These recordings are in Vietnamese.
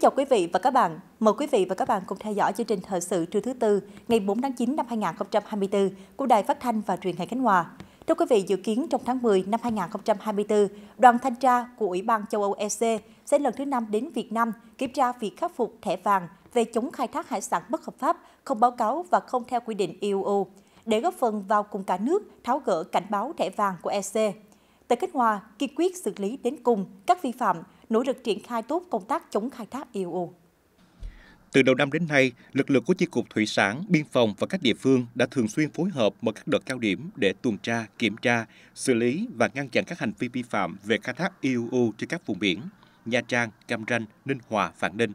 Kính chào quý vị và các bạn. Mời quý vị và các bạn cùng theo dõi chương trình thời sự trưa thứ tư ngày 4 tháng 9 năm 2024 của Đài Phát thanh và Truyền hình Khánh Hòa. Thưa quý vị, dự kiến trong tháng 10 năm 2024, đoàn thanh tra của Ủy ban châu Âu EC sẽ lần thứ năm đến Việt Nam kiểm tra việc khắc phục thẻ vàng về chống khai thác hải sản bất hợp pháp, không báo cáo và không theo quy định EU để góp phần vào cùng cả nước tháo gỡ cảnh báo thẻ vàng của EC. Tại Khánh Hòa, kiên quyết xử lý đến cùng các vi phạm nỗ lực triển khai tốt công tác chống khai thác IUU. E Từ đầu năm đến nay, lực lượng của Chi cục Thủy sản, Biên phòng và các địa phương đã thường xuyên phối hợp mở các đợt cao điểm để tuần tra, kiểm tra, xử lý và ngăn chặn các hành vi vi phạm về khai thác IUU e trên các vùng biển Nha Trang, Cam Ranh, Ninh Hòa, Vạn Ninh.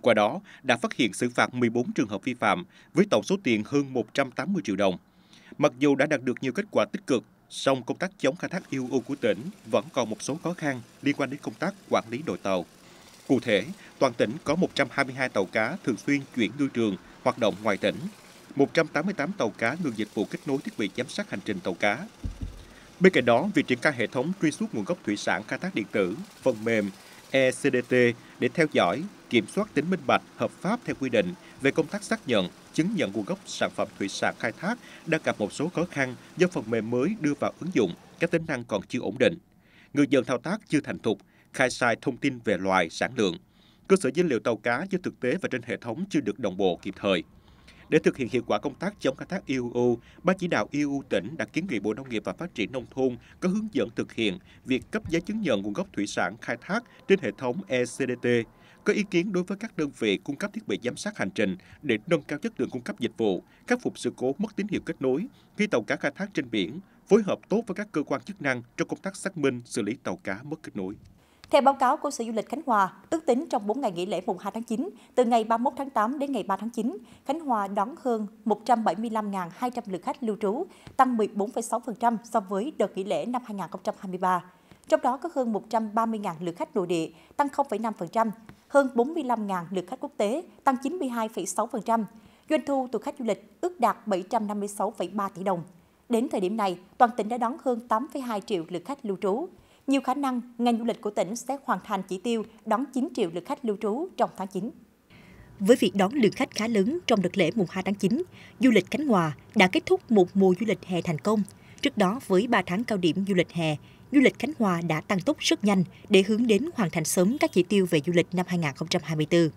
Qua đó, đã phát hiện xử phạt 14 trường hợp vi phạm với tổng số tiền hơn 180 triệu đồng. Mặc dù đã đạt được nhiều kết quả tích cực, song công tác chống khai thác IUU của tỉnh vẫn còn một số khó khăn liên quan đến công tác quản lý đội tàu. Cụ thể, toàn tỉnh có 122 tàu cá thường xuyên chuyển ngư trường hoạt động ngoài tỉnh, 188 tàu cá ngừng dịch vụ kết nối thiết bị giám sát hành trình tàu cá. Bên cạnh đó, việc triển khai hệ thống truy xuất nguồn gốc thủy sản khai thác điện tử, phần mềm ECDT để theo dõi, kiểm soát tính minh bạch, hợp pháp theo quy định về công tác xác nhận, chứng nhận nguồn gốc sản phẩm thủy sản khai thác đang gặp một số khó khăn do phần mềm mới đưa vào ứng dụng, các tính năng còn chưa ổn định. Người dân thao tác chưa thành thục, khai sai thông tin về loài, sản lượng. Cơ sở dữ liệu tàu cá do thực tế và trên hệ thống chưa được đồng bộ kịp thời. Để thực hiện hiệu quả công tác chống khai thác IUU, Ban chỉ đạo IUU tỉnh đã kiến nghị Bộ Nông nghiệp và Phát triển Nông thôn có hướng dẫn thực hiện việc cấp giấy chứng nhận nguồn gốc thủy sản khai thác trên hệ thống ECDT có ý kiến đối với các đơn vị cung cấp thiết bị giám sát hành trình để nâng cao chất lượng cung cấp dịch vụ, khắc phục sự cố mất tín hiệu kết nối khi tàu cá khai thác trên biển, phối hợp tốt với các cơ quan chức năng trong công tác xác minh xử lý tàu cá mất kết nối. Theo báo cáo của Sở Du lịch Khánh Hòa, ước tính trong 4 ngày nghỉ lễ mùng 2 tháng 9, từ ngày 31 tháng 8 đến ngày 3 tháng 9, Khánh Hòa đón hơn 175.200 lượt khách lưu trú, tăng 14,6% so với đợt nghỉ lễ năm 2023. Trong đó có hơn 130.000 lượt khách nội địa, tăng 0,5%, hơn 45.000 lượt khách quốc tế, tăng 92,6%. Doanh thu từ khách du lịch ước đạt 756,3 tỷ đồng. Đến thời điểm này, toàn tỉnh đã đón hơn 8,2 triệu lượt khách lưu trú. Nhiều khả năng, ngành du lịch của tỉnh sẽ hoàn thành chỉ tiêu đón 9 triệu lượt khách lưu trú trong tháng 9. Với việc đón lượng khách khá lớn trong đợt lễ mùng 2 tháng 9, du lịch Khánh Hòa đã kết thúc một mùa du lịch hè thành công. Trước đó với 3 tháng cao điểm du lịch hè, du lịch Khánh Hòa đã tăng tốc rất nhanh để hướng đến hoàn thành sớm các chỉ tiêu về du lịch năm 2024.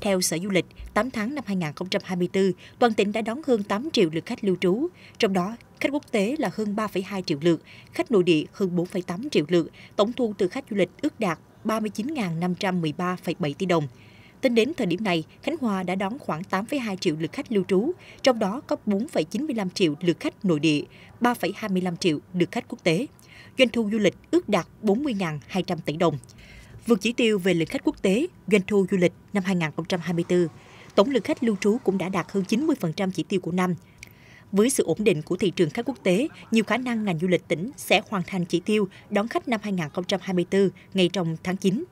Theo Sở Du lịch, 8 tháng năm 2024, toàn tỉnh đã đón hơn 8 triệu lượt khách lưu trú, trong đó khách quốc tế là hơn 3,2 triệu lượt, khách nội địa hơn 4,8 triệu lượt, tổng thu từ khách du lịch ước đạt 39.513,7 tỷ đồng, Tính đến thời điểm này, Khánh Hòa đã đón khoảng 8,2 triệu lượt khách lưu trú, trong đó có 4,95 triệu lượt khách nội địa, 3,25 triệu lượt khách quốc tế doanh thu du lịch ước đạt 40.200 tỷ đồng. Vượt chỉ tiêu về lượng khách quốc tế, doanh thu du lịch năm 2024, tổng lượng khách lưu trú cũng đã đạt hơn 90% chỉ tiêu của năm. Với sự ổn định của thị trường khách quốc tế, nhiều khả năng ngành du lịch tỉnh sẽ hoàn thành chỉ tiêu đón khách năm 2024 ngay trong tháng 9.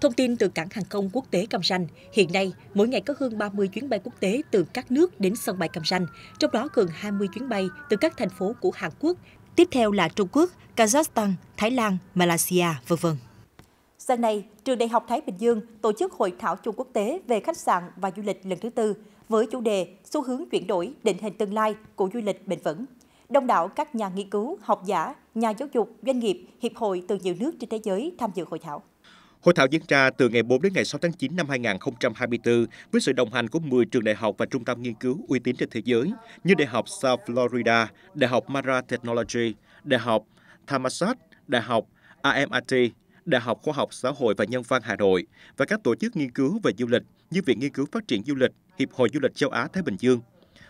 Thông tin từ cảng hàng không quốc tế Cam Ranh, hiện nay mỗi ngày có hơn 30 chuyến bay quốc tế từ các nước đến sân bay Cam Ranh, trong đó gần 20 chuyến bay từ các thành phố của Hàn Quốc, Tiếp theo là Trung Quốc, Kazakhstan, Thái Lan, Malaysia, v.v. Sáng nay, Trường Đại học Thái Bình Dương tổ chức hội thảo chung quốc tế về khách sạn và du lịch lần thứ tư với chủ đề xu hướng chuyển đổi định hình tương lai của du lịch bền vững. Đông đảo các nhà nghiên cứu, học giả, nhà giáo dục, doanh nghiệp, hiệp hội từ nhiều nước trên thế giới tham dự hội thảo. Hội thảo diễn ra từ ngày 4 đến ngày 6 tháng 9 năm 2024 với sự đồng hành của 10 trường đại học và trung tâm nghiên cứu uy tín trên thế giới như Đại học South Florida, Đại học Mara Technology, Đại học Thammasat, Đại học AMIT, Đại học Khoa học Xã hội và Nhân văn Hà Nội và các tổ chức nghiên cứu về du lịch như Viện Nghiên cứu Phát triển Du lịch, Hiệp hội Du lịch Châu Á-Thái Bình Dương.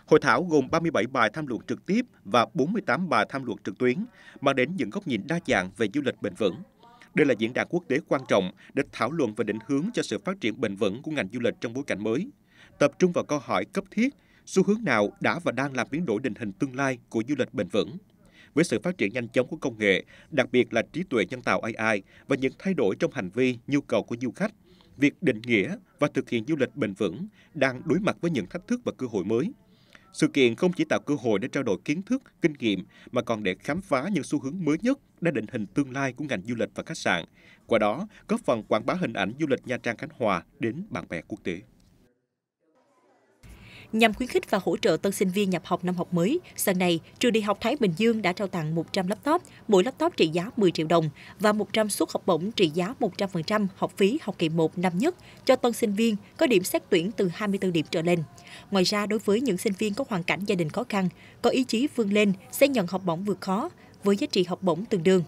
Hội thảo gồm 37 bài tham luận trực tiếp và 48 bài tham luận trực tuyến, mang đến những góc nhìn đa dạng về du lịch bền vững. Đây là diễn đàn quốc tế quan trọng để thảo luận và định hướng cho sự phát triển bền vững của ngành du lịch trong bối cảnh mới, tập trung vào câu hỏi cấp thiết, xu hướng nào đã và đang làm biến đổi định hình tương lai của du lịch bền vững. Với sự phát triển nhanh chóng của công nghệ, đặc biệt là trí tuệ nhân tạo AI và những thay đổi trong hành vi, nhu cầu của du khách, việc định nghĩa và thực hiện du lịch bền vững đang đối mặt với những thách thức và cơ hội mới. Sự kiện không chỉ tạo cơ hội để trao đổi kiến thức, kinh nghiệm mà còn để khám phá những xu hướng mới nhất đã định hình tương lai của ngành du lịch và khách sạn. Qua đó, góp phần quảng bá hình ảnh du lịch Nha Trang Khánh Hòa đến bạn bè quốc tế. Nhằm khuyến khích và hỗ trợ tân sinh viên nhập học năm học mới, tuần này, trường Đại học Thái Bình Dương đã trao tặng 100 laptop, mỗi laptop trị giá 10 triệu đồng và 100 suất học bổng trị giá 100% học phí học kỳ 1 năm nhất cho tân sinh viên có điểm xét tuyển từ 24 điểm trở lên. Ngoài ra, đối với những sinh viên có hoàn cảnh gia đình khó khăn, có ý chí vươn lên sẽ nhận học bổng vượt khó với giá trị học bổng tương đương.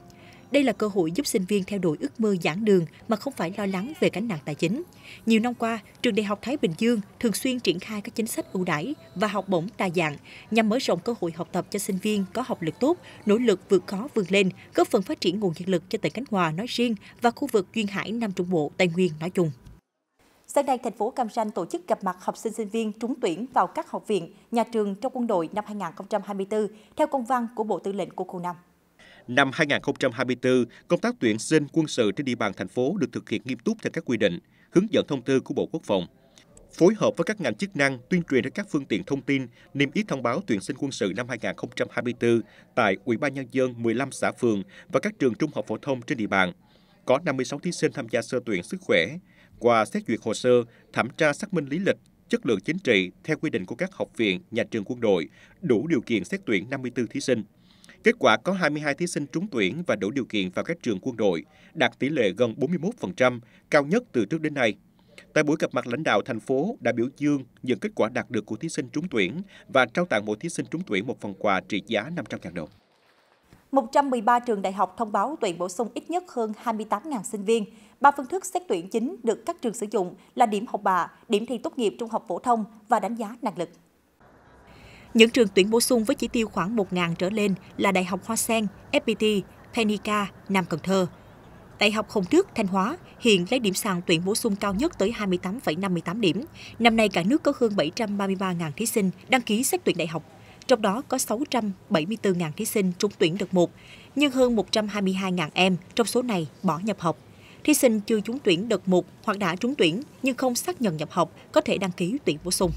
Đây là cơ hội giúp sinh viên theo đuổi ước mơ giảng đường mà không phải lo lắng về gánh nặng tài chính. Nhiều năm qua, trường Đại học Thái Bình Dương thường xuyên triển khai các chính sách ưu đãi và học bổng đa dạng nhằm mở rộng cơ hội học tập cho sinh viên có học lực tốt, nỗ lực vượt khó vươn lên, góp phần phát triển nguồn nhân lực cho tỉnh Khánh Hòa nói riêng và khu vực duyên hải Nam Trung Bộ, Tây Nguyên nói chung. Sáng nay, thành phố Cam Ranh tổ chức gặp mặt học sinh sinh viên trúng tuyển vào các học viện, nhà trường trong quân đội năm 2024 theo công văn của Bộ Tư lệnh Quân khu 5. Năm 2024, công tác tuyển sinh quân sự trên địa bàn thành phố được thực hiện nghiêm túc theo các quy định, hướng dẫn thông tư của Bộ Quốc phòng. Phối hợp với các ngành chức năng tuyên truyền đến các phương tiện thông tin niêm yết thông báo tuyển sinh quân sự năm 2024 tại Ủy ban nhân dân 15 xã phường và các trường trung học phổ thông trên địa bàn. Có 56 thí sinh tham gia sơ tuyển sức khỏe, qua xét duyệt hồ sơ, thẩm tra xác minh lý lịch, chất lượng chính trị theo quy định của các học viện, nhà trường quân đội, đủ điều kiện xét tuyển 54 thí sinh. Kết quả có 22 thí sinh trúng tuyển và đủ điều kiện vào các trường quân đội, đạt tỷ lệ gần 41%, cao nhất từ trước đến nay. Tại buổi gặp mặt lãnh đạo thành phố đã biểu dương những kết quả đạt được của thí sinh trúng tuyển và trao tặng mỗi thí sinh trúng tuyển một phần quà trị giá 500.000 đồng. 113 trường đại học thông báo tuyển bổ sung ít nhất hơn 28.000 sinh viên. Ba phương thức xét tuyển chính được các trường sử dụng là điểm học bạ, điểm thi tốt nghiệp trung học phổ thông và đánh giá năng lực. Những trường tuyển bổ sung với chỉ tiêu khoảng 1.000 trở lên là Đại học Hoa Sen, FPT, Penica, Nam Cần Thơ. Đại học Hồng Đức, Thanh Hóa hiện lấy điểm sàn tuyển bổ sung cao nhất tới 28,58 điểm. Năm nay cả nước có hơn 733.000 thí sinh đăng ký xét tuyển đại học, trong đó có 674.000 thí sinh trúng tuyển đợt 1, nhưng hơn 122.000 em trong số này bỏ nhập học. Thí sinh chưa trúng tuyển đợt 1 hoặc đã trúng tuyển nhưng không xác nhận nhập học có thể đăng ký tuyển bổ sung.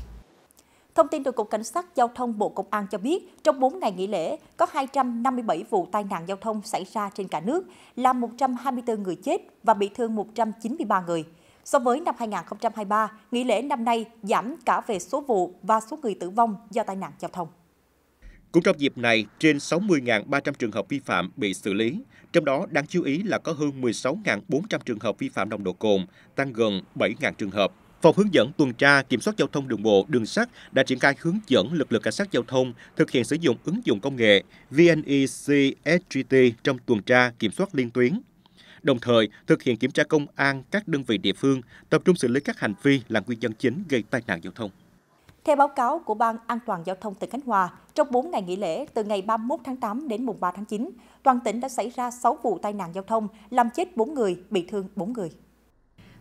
Thông tin từ Cục Cảnh sát Giao thông Bộ Công an cho biết, trong 4 ngày nghỉ lễ, có 257 vụ tai nạn giao thông xảy ra trên cả nước, làm 124 người chết và bị thương 193 người. So với năm 2023, nghỉ lễ năm nay giảm cả về số vụ và số người tử vong do tai nạn giao thông. Cũng trong dịp này, trên 60.300 trường hợp vi phạm bị xử lý, trong đó đáng chú ý là có hơn 16.400 trường hợp vi phạm nồng độ cồn, tăng gần 7.000 trường hợp. Phòng hướng dẫn tuần tra kiểm soát giao thông đường bộ, đường sắt đã triển khai hướng dẫn lực lượng cảnh sát giao thông thực hiện sử dụng ứng dụng công nghệ VNEC SGT trong tuần tra kiểm soát liên tuyến. Đồng thời, thực hiện kiểm tra công an các đơn vị địa phương, tập trung xử lý các hành vi là nguyên nhân chính gây tai nạn giao thông. Theo báo cáo của Ban An toàn Giao thông tỉnh Khánh Hòa, trong 4 ngày nghỉ lễ từ ngày 31 tháng 8 đến mùng 3 tháng 9, toàn tỉnh đã xảy ra 6 vụ tai nạn giao thông, làm chết 4 người, bị thương 4 người.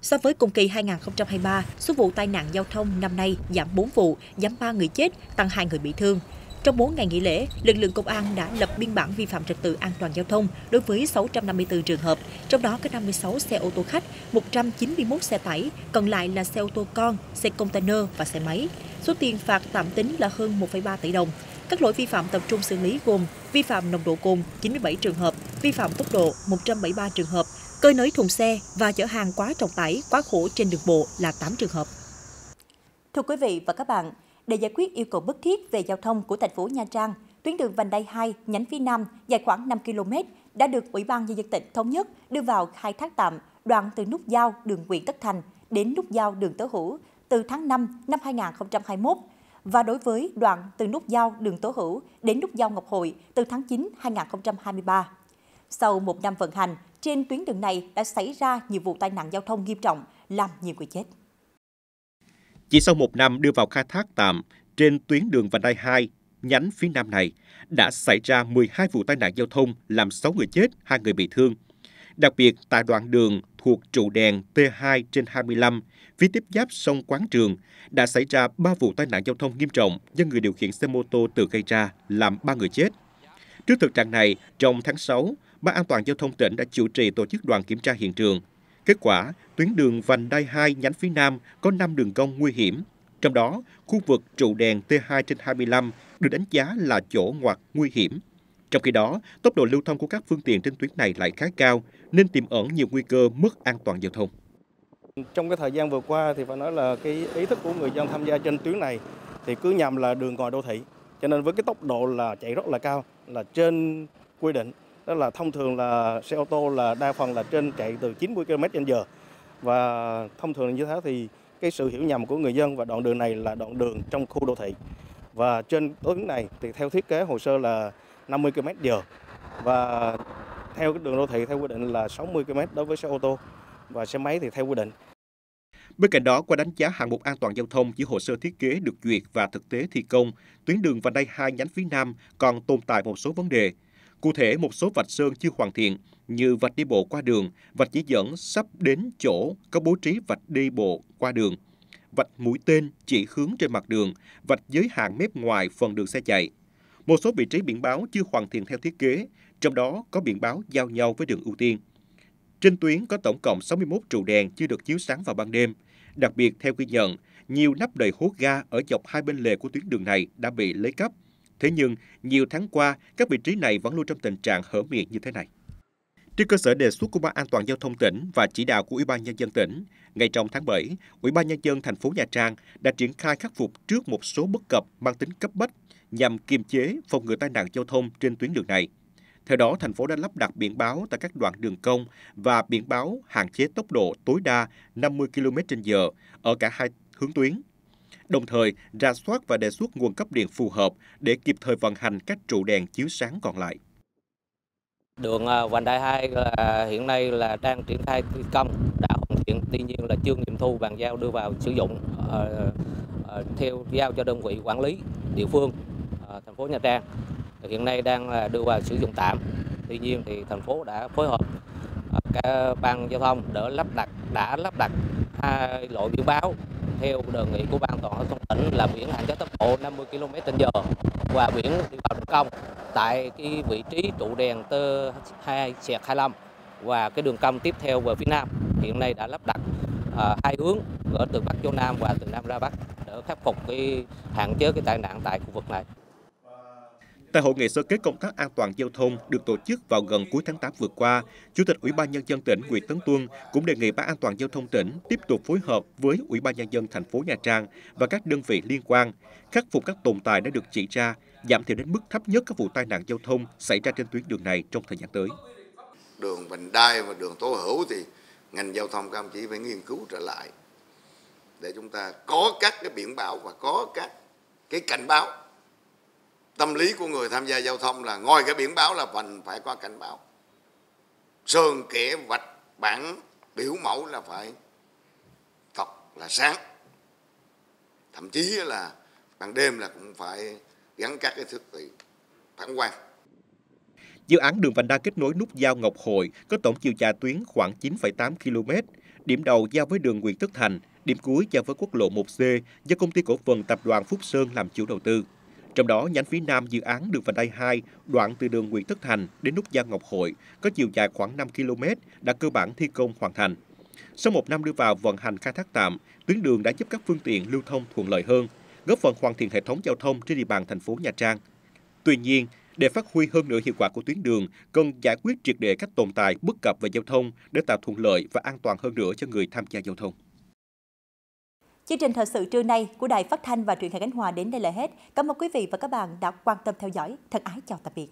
So với cùng kỳ 2023, số vụ tai nạn giao thông năm nay giảm 4 vụ, giảm 3 người chết, tăng 2 người bị thương. Trong 4 ngày nghỉ lễ, lực lượng công an đã lập biên bản vi phạm trật tự an toàn giao thông đối với 654 trường hợp, trong đó có 56 xe ô tô khách, 191 xe tải, còn lại là xe ô tô con, xe container và xe máy. Số tiền phạt tạm tính là hơn 1,3 tỷ đồng. Các lỗi vi phạm tập trung xử lý gồm vi phạm nồng độ cồn 97 trường hợp, vi phạm tốc độ 173 trường hợp, Cơi nới thùng xe và chở hàng quá trọng tải, quá khổ trên đường bộ là 8 trường hợp. Thưa quý vị và các bạn, để giải quyết yêu cầu bức thiết về giao thông của thành phố Nha Trang, tuyến đường vành đai 2 nhánh phía Nam dài khoảng 5 km đã được Ủy ban nhân dân tỉnh thống nhất đưa vào khai thác tạm đoạn từ nút giao đường Nguyễn Tất Thành đến nút giao đường Tố Hữu từ tháng 5 năm 2021 và đối với đoạn từ nút giao đường Tố Hữu đến nút giao Ngọc Hội từ tháng 9 2023. Sau một năm vận hành, trên tuyến đường này đã xảy ra nhiều vụ tai nạn giao thông nghiêm trọng, làm nhiều người chết. Chỉ sau một năm đưa vào khai thác tạm, trên tuyến đường vành đai 2, nhánh phía nam này, đã xảy ra 12 vụ tai nạn giao thông làm 6 người chết, 2 người bị thương. Đặc biệt tại đoạn đường thuộc trụ đèn T2 trên 25, phía tiếp giáp sông Quán Trường, đã xảy ra 3 vụ tai nạn giao thông nghiêm trọng do người điều khiển xe mô tô tự gây ra, làm 3 người chết. Trước thực trạng này, trong tháng 6, Ban an toàn giao thông tỉnh đã chủ trì tổ chức đoàn kiểm tra hiện trường. Kết quả, tuyến đường vành đai 2 nhánh phía Nam có 5 đường cong nguy hiểm. Trong đó, khu vực trụ đèn T2 trên 25 được đánh giá là chỗ ngoặt nguy hiểm. Trong khi đó, tốc độ lưu thông của các phương tiện trên tuyến này lại khá cao, nên tiềm ẩn nhiều nguy cơ mất an toàn giao thông. Trong cái thời gian vừa qua thì phải nói là cái ý thức của người dân tham gia trên tuyến này thì cứ nhầm là đường ngoài đô thị. Cho nên với cái tốc độ là chạy rất là cao, là trên quy định đó là thông thường là xe ô tô là đa phần là trên chạy từ 90 km/h và thông thường như thế thì cái sự hiểu nhầm của người dân và đoạn đường này là đoạn đường trong khu đô thị và trên tuyến này thì theo thiết kế hồ sơ là 50 km/h và theo cái đường đô thị theo quy định là 60 km đối với xe ô tô và xe máy thì theo quy định. Bên cạnh đó, qua đánh giá hạng mục an toàn giao thông giữa hồ sơ thiết kế được duyệt và thực tế thi công, tuyến đường vành đai 2 nhánh phía Nam còn tồn tại một số vấn đề. Cụ thể, một số vạch sơn chưa hoàn thiện như vạch đi bộ qua đường, vạch chỉ dẫn sắp đến chỗ có bố trí vạch đi bộ qua đường, vạch mũi tên chỉ hướng trên mặt đường, vạch giới hạn mép ngoài phần đường xe chạy. Một số vị trí biển báo chưa hoàn thiện theo thiết kế, trong đó có biển báo giao nhau với đường ưu tiên. Trên tuyến có tổng cộng 61 trụ đèn chưa được chiếu sáng vào ban đêm. Đặc biệt, theo ghi nhận, nhiều nắp đầy hố ga ở dọc hai bên lề của tuyến đường này đã bị lấy cắp, Thế nhưng, nhiều tháng qua, các vị trí này vẫn luôn trong tình trạng hở miệng như thế này. Trên cơ sở đề xuất của Ban An toàn giao thông tỉnh và chỉ đạo của Ủy ban nhân dân tỉnh, ngay trong tháng 7, Ủy ban nhân dân thành phố nhà Trang đã triển khai khắc phục trước một số bất cập mang tính cấp bách nhằm kiềm chế phòng ngừa tai nạn giao thông trên tuyến đường này. Theo đó, thành phố đã lắp đặt biển báo tại các đoạn đường công và biển báo hạn chế tốc độ tối đa 50 km/h ở cả hai hướng tuyến đồng thời ra soát và đề xuất nguồn cấp điện phù hợp để kịp thời vận hành các trụ đèn chiếu sáng còn lại. Đường vành đai 2 hiện nay là đang triển khai thi công đã hoàn thiện, tuy nhiên là chưa nghiệm thu bàn giao đưa vào sử dụng à, à, theo giao cho đơn vị quản lý địa phương à, thành phố Nha Trang. Hiện nay đang đưa vào sử dụng tạm. Tuy nhiên thì thành phố đã phối hợp các ban giao thông đỡ lắp đặt đã lắp đặt hai loại biển báo theo đề nghị của ban toàn thông tỉnh là biển hạn chế tốc độ 50 km h và biển đi vào đường cong tại cái vị trí trụ đèn T2 sẹt 25 và cái đường cong tiếp theo về phía nam hiện nay đã lắp đặt à, hai hướng ở từ bắc vô nam và từ nam ra bắc để khắc phục cái hạn chế cái tai nạn tại khu vực này Tại hội nghị sơ kết công tác an toàn giao thông được tổ chức vào gần cuối tháng 8 vừa qua, Chủ tịch Ủy ban nhân dân tỉnh Nguyễn Tấn Tuân cũng đề nghị Ban An toàn giao thông tỉnh tiếp tục phối hợp với Ủy ban nhân dân thành phố Nha Trang và các đơn vị liên quan khắc phục các tồn tại đã được chỉ ra, giảm thiểu đến mức thấp nhất các vụ tai nạn giao thông xảy ra trên tuyến đường này trong thời gian tới. Đường vành đai và đường tố hữu thì ngành giao thông cam chỉ phải nghiên cứu trở lại để chúng ta có các cái biển báo và có các cái cảnh báo tâm lý của người tham gia giao thông là ngồi cái biển báo là mình phải có cảnh báo sơn kẻ vạch bản biểu mẫu là phải thật là sáng thậm chí là ban đêm là cũng phải gắn các cái thiết bị phản quang Dự án đường vành đai kết nối nút giao Ngọc Hội có tổng chiều dài tuyến khoảng 9,8 km, điểm đầu giao với đường Nguyễn Tất Thành, điểm cuối giao với quốc lộ 1C do công ty cổ phần tập đoàn Phúc Sơn làm chủ đầu tư. Trong đó, nhánh phía nam dự án đường vành đai 2, đoạn từ đường Nguyễn Tất Thành đến nút giao Ngọc Hội có chiều dài khoảng 5 km đã cơ bản thi công hoàn thành. Sau một năm đưa vào vận hành khai thác tạm, tuyến đường đã giúp các phương tiện lưu thông thuận lợi hơn, góp phần hoàn thiện hệ thống giao thông trên địa bàn thành phố Nha Trang. Tuy nhiên, để phát huy hơn nữa hiệu quả của tuyến đường, cần giải quyết triệt đề các tồn tại bất cập về giao thông để tạo thuận lợi và an toàn hơn nữa cho người tham gia giao thông. Chương trình thời sự trưa nay của Đài Phát thanh và Truyền hình Khánh Hòa đến đây là hết. Cảm ơn quý vị và các bạn đã quan tâm theo dõi. Thân ái chào tạm biệt.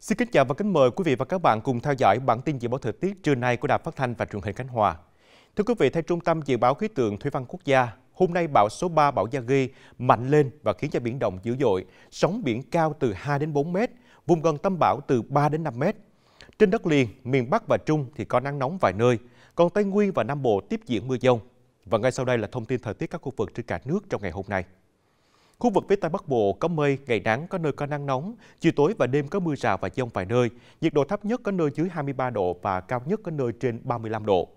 Xin kính chào và kính mời quý vị và các bạn cùng theo dõi bản tin dự báo thời tiết trưa nay của Đài Phát thanh và Truyền hình Khánh Hòa. Thưa quý vị, theo Trung tâm Dự báo Khí tượng Thủy văn Quốc gia, Hôm nay bão số 3 bão Gia mạnh lên và khiến cho biển động dữ dội, sóng biển cao từ 2 đến 4 mét, vùng gần tâm bão từ 3 đến 5 mét. Trên đất liền, miền Bắc và Trung thì có nắng nóng vài nơi, còn Tây Nguyên và Nam Bộ tiếp diễn mưa dông. Và ngay sau đây là thông tin thời tiết các khu vực trên cả nước trong ngày hôm nay. Khu vực phía Tây Bắc Bộ có mây, ngày nắng, có nơi có nắng nóng, chiều tối và đêm có mưa rào và dông vài nơi, nhiệt độ thấp nhất có nơi dưới 23 độ và cao nhất có nơi trên 35 độ.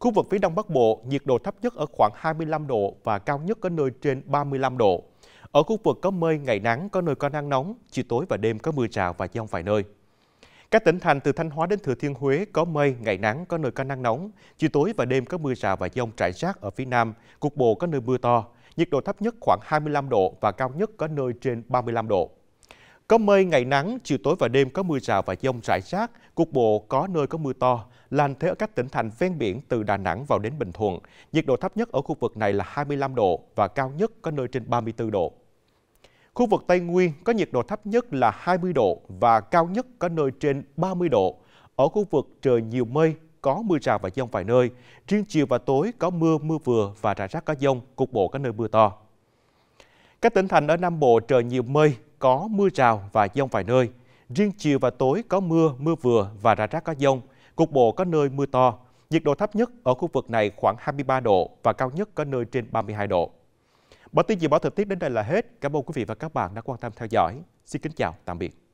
Khu vực phía Đông Bắc Bộ, nhiệt độ thấp nhất ở khoảng 25 độ và cao nhất có nơi trên 35 độ. Ở khu vực có mây, ngày nắng, có nơi có nắng nóng, chiều tối và đêm có mưa rào và dông vài nơi. Các tỉnh thành từ Thanh Hóa đến Thừa Thiên Huế có mây, ngày nắng, có nơi có nắng nóng, chiều tối và đêm có mưa rào và dông rải rác ở phía Nam, cục bộ có nơi mưa to, nhiệt độ thấp nhất khoảng 25 độ và cao nhất có nơi trên 35 độ. Có mây, ngày nắng, chiều tối và đêm có mưa rào và dông rải rác, cục bộ có nơi có mưa to. Làm thế ở các tỉnh thành ven biển từ Đà Nẵng vào đến Bình Thuận. Nhiệt độ thấp nhất ở khu vực này là 25 độ và cao nhất có nơi trên 34 độ. Khu vực Tây Nguyên có nhiệt độ thấp nhất là 20 độ và cao nhất có nơi trên 30 độ. Ở khu vực trời nhiều mây, có mưa rào và dông vài nơi. Riêng chiều và tối có mưa, mưa vừa và rải rác có dông, cục bộ có nơi mưa to. Các tỉnh thành ở Nam Bộ trời nhiều mây, có mưa rào và dông vài nơi. Riêng chiều và tối có mưa, mưa vừa và rải rác có dông. Cục bộ có nơi mưa to. Nhiệt độ thấp nhất ở khu vực này khoảng 23 độ và cao nhất có nơi trên 32 độ. Bản tin dự báo thời tiết đến đây là hết. Cảm ơn quý vị và các bạn đã quan tâm theo dõi. Xin kính chào, tạm biệt.